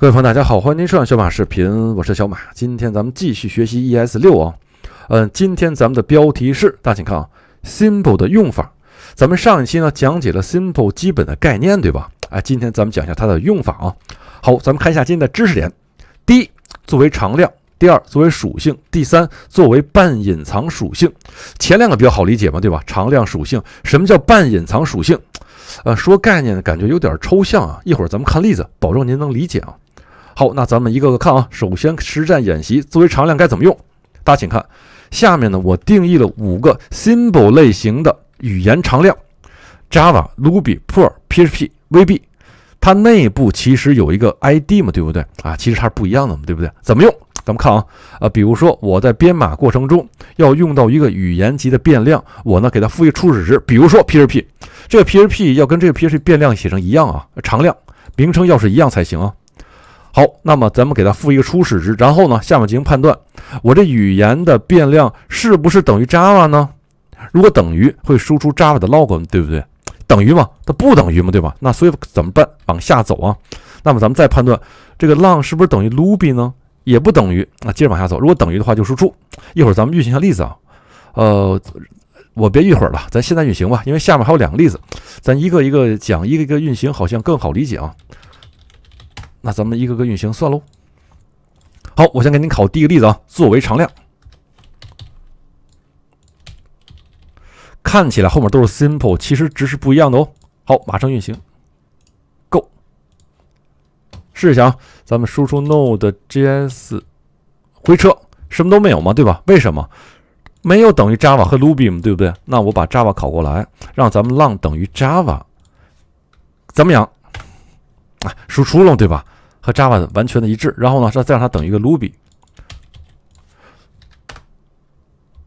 各位朋友，大家好，欢迎您收看小马视频，我是小马。今天咱们继续学习 ES6 啊，嗯，今天咱们的标题是，大家请看啊，simple 的用法。咱们上一期呢讲解了 simple 基本的概念，对吧？哎，今天咱们讲一下它的用法啊。好，咱们看一下今天的知识点：第一，作为常量；第二，作为属性；第三，作为半隐藏属性。前两个比较好理解嘛，对吧？常量属性，什么叫半隐藏属性？呃，说概念感觉有点抽象啊，一会儿咱们看例子，保证您能理解啊。好，那咱们一个个看啊。首先，实战演习作为常量该怎么用？大家请看，下面呢，我定义了五个 symbol 类型的语言常量：Java、Ruby、p e r PHP、VB。它内部其实有一个 ID 嘛，对不对？啊，其实它是不一样的嘛，对不对？怎么用？咱们看啊，啊，比如说我在编码过程中要用到一个语言级的变量，我呢给它赋予初始值，比如说 PHP，这个 PHP 要跟这个 PHP 变量写成一样啊，常量名称要是一样才行啊。好，那么咱们给它赋一个初始值，然后呢，下面进行判断，我这语言的变量是不是等于 Java 呢？如果等于，会输出 Java 的 log，对不对？等于吗？它不等于吗？对吧？那所以怎么办？往下走啊。那么咱们再判断这个浪是不是等于 Ruby 呢？也不等于。那接着往下走，如果等于的话，就输出。一会儿咱们运行一下例子啊。呃，我别一会儿了，咱现在运行吧，因为下面还有两个例子，咱一个一个讲，一个一个运行，好像更好理解啊。那咱们一个个运行算喽。好，我先给您考第一个例子啊，作为常量。看起来后面都是 simple，其实值是不一样的哦。好，马上运行，Go。试一下啊，咱们输出 Node.js，回车，什么都没有嘛，对吧？为什么没有等于 Java 和 Ruby 嘛，对不对？那我把 Java 考过来，让咱们浪等于 Java，怎么样？啊，输出了，对吧？和 Java 完全的一致，然后呢，再让它等于一个 Ruby，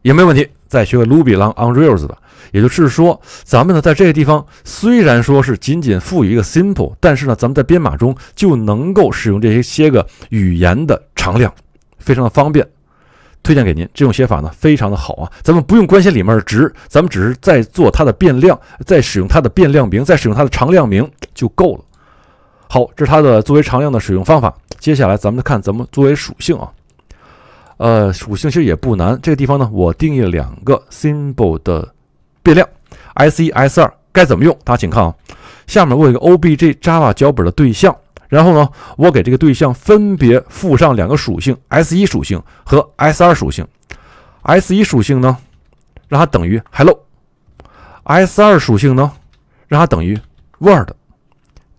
也没有问题。再学个 Ruby long on rails 吧。也就是说，咱们呢，在这个地方虽然说是仅仅赋予一个 simple，但是呢，咱们在编码中就能够使用这些些个语言的常量，非常的方便。推荐给您这种写法呢，非常的好啊。咱们不用关心里面的值，咱们只是在做它的变量，在使用它的变量名，在使用它的常量名就够了。好，这是它的作为常量的使用方法。接下来咱们看怎么作为属性啊，呃，属性其实也不难。这个地方呢，我定义了两个 symbol 的变量 s1、s2，该怎么用？大家请看啊，下面我有一个 obj Java 脚本的对象，然后呢，我给这个对象分别附上两个属性 s1 属性和 s2 属性。s1 属性呢，让它等于 hello；s2 属性呢，让它等于 word。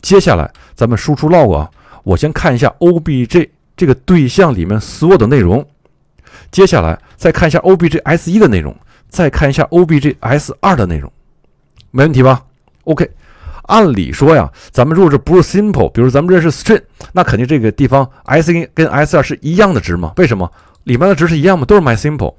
接下来咱们输出 log 啊，我先看一下 obj 这个对象里面所有的内容。接下来再看一下 obj s 一的内容，再看一下 obj s 二的内容，没问题吧？OK，按理说呀，咱们如果这不是 simple，比如咱们这是 string，那肯定这个地方 s 一跟 s 二是一样的值吗？为什么？里面的值是一样吗？都是 my simple，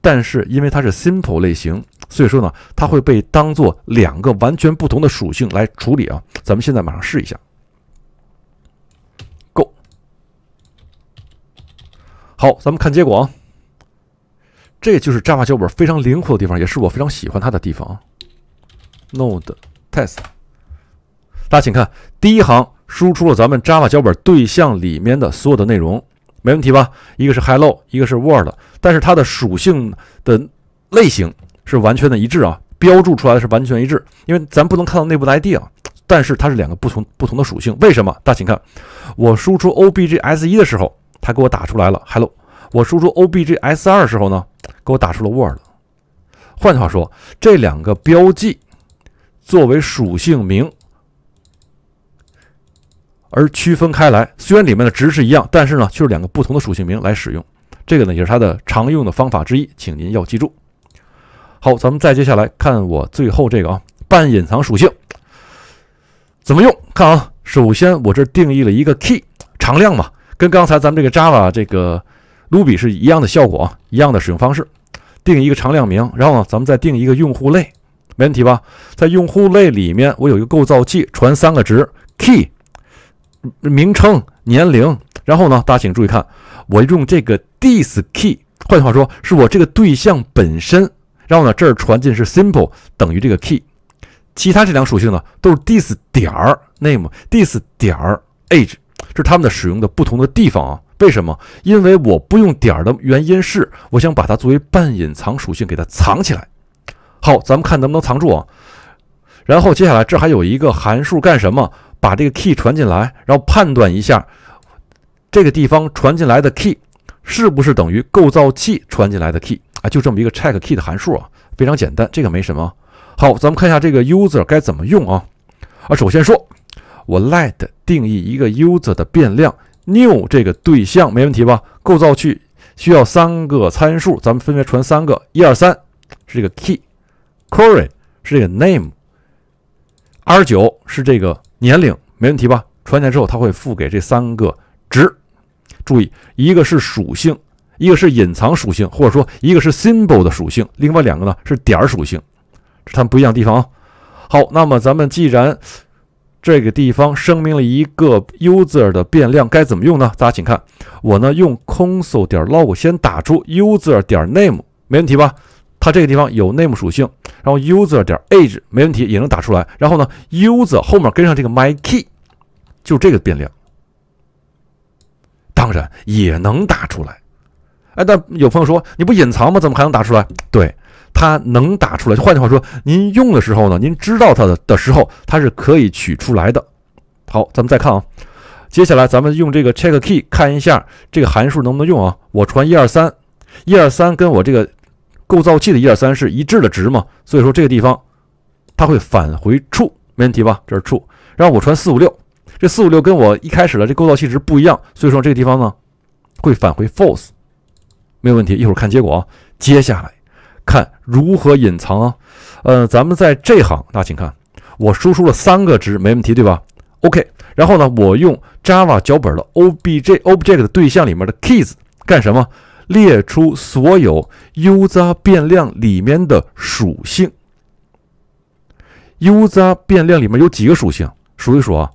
但是因为它是 simple 类型。所以说呢，它会被当做两个完全不同的属性来处理啊。咱们现在马上试一下。Go，好，咱们看结果啊。这就是 Java 脚本非常灵活的地方，也是我非常喜欢它的地方。啊。Node test，大家请看，第一行输出了咱们 Java 脚本对象里面的所有的内容，没问题吧？一个是 Hello，一个是 Word，但是它的属性的类型。是完全的一致啊！标注出来的是完全一致，因为咱不能看到内部的 ID 啊。但是它是两个不同不同的属性，为什么？大家请看，我输出 objs 一的时候，它给我打出来了 “hello”；我输出 objs 二时候呢，给我打出了 “word”。换句话说，这两个标记作为属性名而区分开来，虽然里面的值是一样，但是呢，却是两个不同的属性名来使用。这个呢，也是它的常用的方法之一，请您要记住。好，咱们再接下来看我最后这个啊，半隐藏属性怎么用？看啊，首先我这定义了一个 key 常量嘛，跟刚才咱们这个 Java 这个 Ruby 是一样的效果，一样的使用方式。定一个常量名，然后呢，咱们再定一个用户类，没问题吧？在用户类里面，我有一个构造器，传三个值：key 名称、年龄。然后呢，大家请注意看，我用这个 this key，换句话说，是我这个对象本身。然后呢，这儿传进是 simple 等于这个 key，其他这两属性呢都是 this 点 name，this 点 age，这是它们的使用的不同的地方啊。为什么？因为我不用点的原因是，我想把它作为半隐藏属性给它藏起来。好，咱们看能不能藏住。啊。然后接下来这还有一个函数干什么？把这个 key 传进来，然后判断一下这个地方传进来的 key 是不是等于构造器传进来的 key。啊，就这么一个 check key 的函数啊，非常简单，这个没什么。好，咱们看一下这个 user 该怎么用啊？啊，首先说，我 let 定义一个 user 的变量 new 这个对象，没问题吧？构造去需要三个参数，咱们分别传三个，一二三，是这个 key，curry 是这个 name，r9 是这个年龄，没问题吧？传进来之后，它会赋给这三个值。注意，一个是属性。一个是隐藏属性，或者说一个是 symbol 的属性，另外两个呢是点儿属性，它们不一样地方啊。好，那么咱们既然这个地方声明了一个 user 的变量，该怎么用呢？大家请看，我呢用 console 点 log 先打出 user 点 name，没问题吧？它这个地方有 name 属性，然后 user 点 age 没问题，也能打出来。然后呢，user 后面跟上这个 my key，就这个变量，当然也能打出来。哎，但有朋友说你不隐藏吗？怎么还能打出来？对，它能打出来。就换句话说，您用的时候呢，您知道它的的时候，它是可以取出来的。好，咱们再看啊，接下来咱们用这个 check key 看一下这个函数能不能用啊。我传一二三，一二三跟我这个构造器的一二三是一致的值嘛？所以说这个地方它会返回 true，没问题吧？这是 true。然后我传四五六，这四五六跟我一开始的这构造器值不一样，所以说这个地方呢会返回 false。没有问题，一会儿看结果。啊。接下来看如何隐藏。啊？呃，咱们在这行，大家请看，我输出了三个值，没问题对吧？OK，然后呢，我用 Java 脚本的 obj object 对象里面的 keys 干什么？列出所有 U r 变量里面的属性。U r 变量里面有几个属性？数一数啊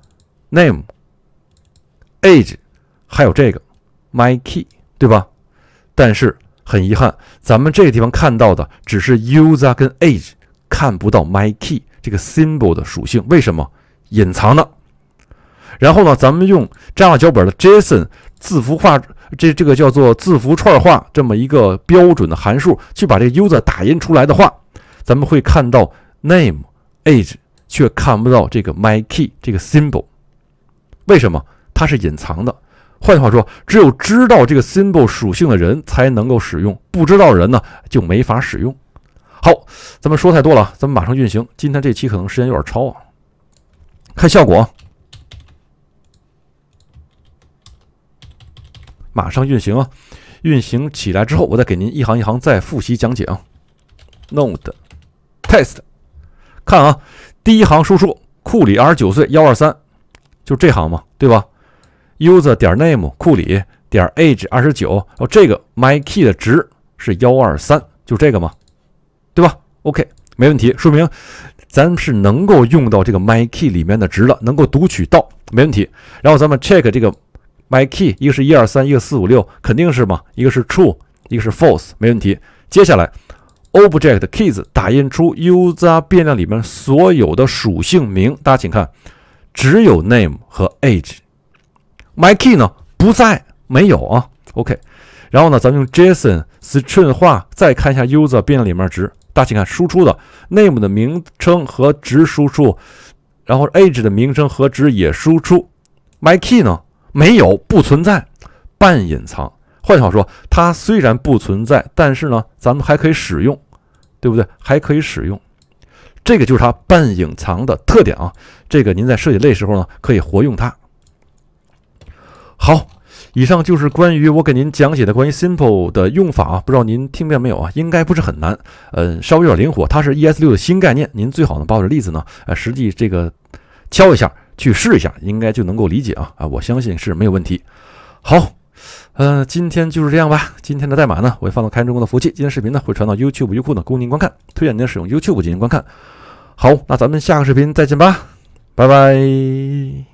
，name、age，还有这个 my key，对吧？但是很遗憾，咱们这个地方看到的只是 user 跟 age，看不到 my key 这个 symbol 的属性。为什么隐藏的？然后呢，咱们用 Java 脚本的 JSON 字符化，这这个叫做字符串化这么一个标准的函数，去把这个 user 打印出来的话，咱们会看到 name、age，却看不到这个 my key 这个 symbol。为什么它是隐藏的？换句话说，只有知道这个 symbol 属性的人才能够使用，不知道的人呢就没法使用。好，咱们说太多了，咱们马上运行。今天这期可能时间有点超啊，看效果。马上运行啊，运行起来之后我再给您一行一行再复习讲解啊。node test，看啊，第一行输出库里二十九岁幺二三，就这行嘛，对吧？user 点 name，库里点 age 二十九哦，这个 my key 的值是幺二三，就这个嘛，对吧？OK，没问题，说明咱是能够用到这个 my key 里面的值了，能够读取到，没问题。然后咱们 check 这个 my key，一个是一二三，一个四五六，肯定是嘛？一个是 true，一个是 false，没问题。接下来 object.keys 打印出 user 变量里面所有的属性名，大家请看，只有 name 和 age。My key 呢不在，没有啊。OK，然后呢，咱们用 JSON string 化再看一下 user 变量里面值。大家请看输出的 name 的名称和值输出，然后 age 的名称和值也输出。My key 呢没有，不存在，半隐藏。换句话说，它虽然不存在，但是呢，咱们还可以使用，对不对？还可以使用，这个就是它半隐藏的特点啊。这个您在设计类时候呢，可以活用它。好，以上就是关于我给您讲解的关于 simple 的用法啊，不知道您听明白没有啊？应该不是很难，嗯，稍微有点灵活，它是 ES6 的新概念。您最好呢把我的例子呢，呃，实际这个敲一下，去试一下，应该就能够理解啊啊，我相信是没有问题。好，呃，今天就是这样吧。今天的代码呢，我会放到开源中国的服务器。今天视频呢会传到 YouTube、优酷呢供您观看，推荐您使用 YouTube 进行观看。好，那咱们下个视频再见吧，拜拜。